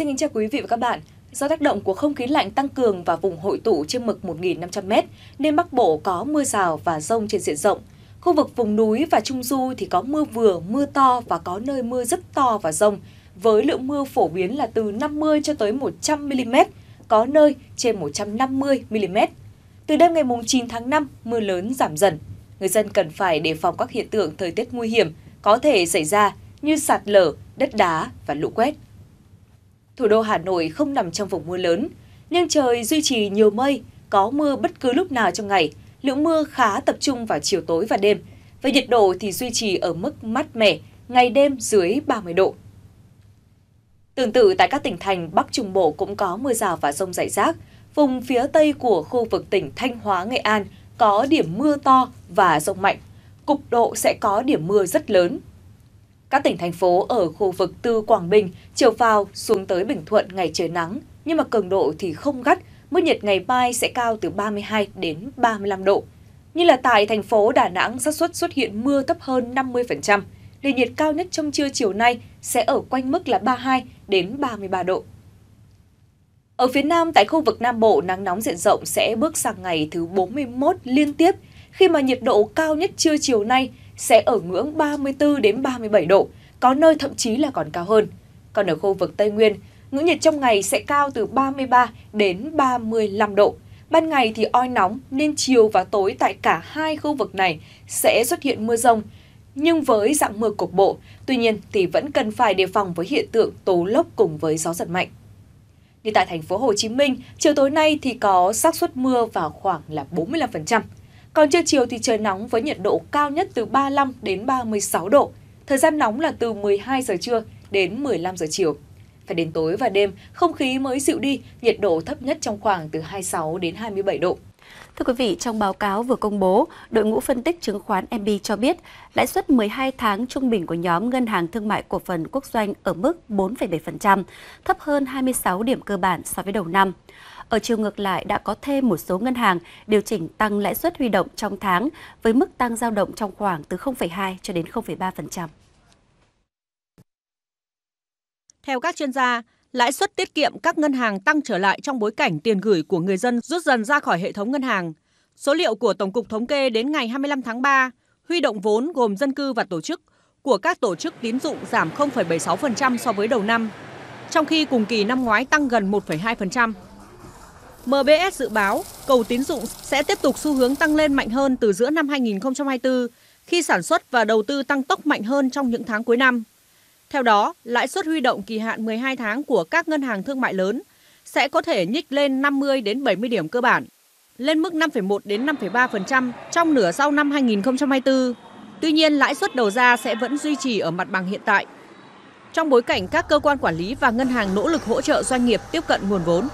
Xin kính chào quý vị và các bạn. Do tác động của không khí lạnh tăng cường và vùng hội tụ trên mực 1.500m, nên Bắc Bộ có mưa rào và rông trên diện rộng. Khu vực vùng núi và Trung Du thì có mưa vừa, mưa to và có nơi mưa rất to và rông, với lượng mưa phổ biến là từ 50 cho tới 100mm, có nơi trên 150mm. Từ đêm ngày 9 tháng 5, mưa lớn giảm dần. Người dân cần phải đề phòng các hiện tượng thời tiết nguy hiểm có thể xảy ra như sạt lở, đất đá và lũ quét thủ đô Hà Nội không nằm trong vùng mưa lớn, nhưng trời duy trì nhiều mây, có mưa bất cứ lúc nào trong ngày. Lượng mưa khá tập trung vào chiều tối và đêm. Về nhiệt độ thì duy trì ở mức mát mẻ, ngày đêm dưới 30 độ. Tương tự tại các tỉnh thành Bắc Trung Bộ cũng có mưa rào và rông rải rác. Vùng phía tây của khu vực tỉnh Thanh Hóa, Nghệ An có điểm mưa to và rông mạnh. Cục độ sẽ có điểm mưa rất lớn các tỉnh thành phố ở khu vực từ Quảng Bình, chiều vào xuống tới Bình Thuận ngày trời nắng, nhưng mà cường độ thì không gắt, mức nhiệt ngày mai sẽ cao từ 32 đến 35 độ. Như là tại thành phố Đà Nẵng, xác suất xuất hiện mưa thấp hơn 50%. Nền nhiệt cao nhất trong trưa chiều nay sẽ ở quanh mức là 32 đến 33 độ. Ở phía Nam, tại khu vực Nam Bộ, nắng nóng diện rộng sẽ bước sang ngày thứ 41 liên tiếp, khi mà nhiệt độ cao nhất trưa chiều nay sẽ ở ngưỡng 34 đến 37 độ, có nơi thậm chí là còn cao hơn. Còn ở khu vực Tây Nguyên, ngưỡng nhiệt trong ngày sẽ cao từ 33 đến 35 độ. Ban ngày thì oi nóng nên chiều và tối tại cả hai khu vực này sẽ xuất hiện mưa rông, nhưng với dạng mưa cục bộ, tuy nhiên thì vẫn cần phải đề phòng với hiện tượng tố lốc cùng với gió giật mạnh. Như tại thành phố Hồ Chí Minh, chiều tối nay thì có xác suất mưa vào khoảng là 45%. Còn trưa chiều thì trời nóng với nhiệt độ cao nhất từ 35 đến 36 độ. Thời gian nóng là từ 12 giờ trưa đến 15 giờ chiều. Phải đến tối và đêm, không khí mới dịu đi, nhiệt độ thấp nhất trong khoảng từ 26 đến 27 độ. Thưa quý vị, trong báo cáo vừa công bố, đội ngũ phân tích chứng khoán MB cho biết lãi suất 12 tháng trung bình của nhóm Ngân hàng Thương mại Cổ phần Quốc doanh ở mức 4,7%, thấp hơn 26 điểm cơ bản so với đầu năm. Ở chiều ngược lại đã có thêm một số ngân hàng điều chỉnh tăng lãi suất huy động trong tháng với mức tăng giao động trong khoảng từ 0,2 cho đến 0,3%. Theo các chuyên gia, lãi suất tiết kiệm các ngân hàng tăng trở lại trong bối cảnh tiền gửi của người dân rút dần ra khỏi hệ thống ngân hàng. Số liệu của Tổng cục Thống kê đến ngày 25 tháng 3, huy động vốn gồm dân cư và tổ chức của các tổ chức tín dụng giảm 0,76% so với đầu năm, trong khi cùng kỳ năm ngoái tăng gần 1,2%. MBS dự báo cầu tín dụng sẽ tiếp tục xu hướng tăng lên mạnh hơn từ giữa năm 2024 khi sản xuất và đầu tư tăng tốc mạnh hơn trong những tháng cuối năm. Theo đó, lãi suất huy động kỳ hạn 12 tháng của các ngân hàng thương mại lớn sẽ có thể nhích lên 50 đến 70 điểm cơ bản, lên mức 5,1 đến 5,3% trong nửa sau năm 2024. Tuy nhiên, lãi suất đầu ra sẽ vẫn duy trì ở mặt bằng hiện tại. Trong bối cảnh các cơ quan quản lý và ngân hàng nỗ lực hỗ trợ doanh nghiệp tiếp cận nguồn vốn,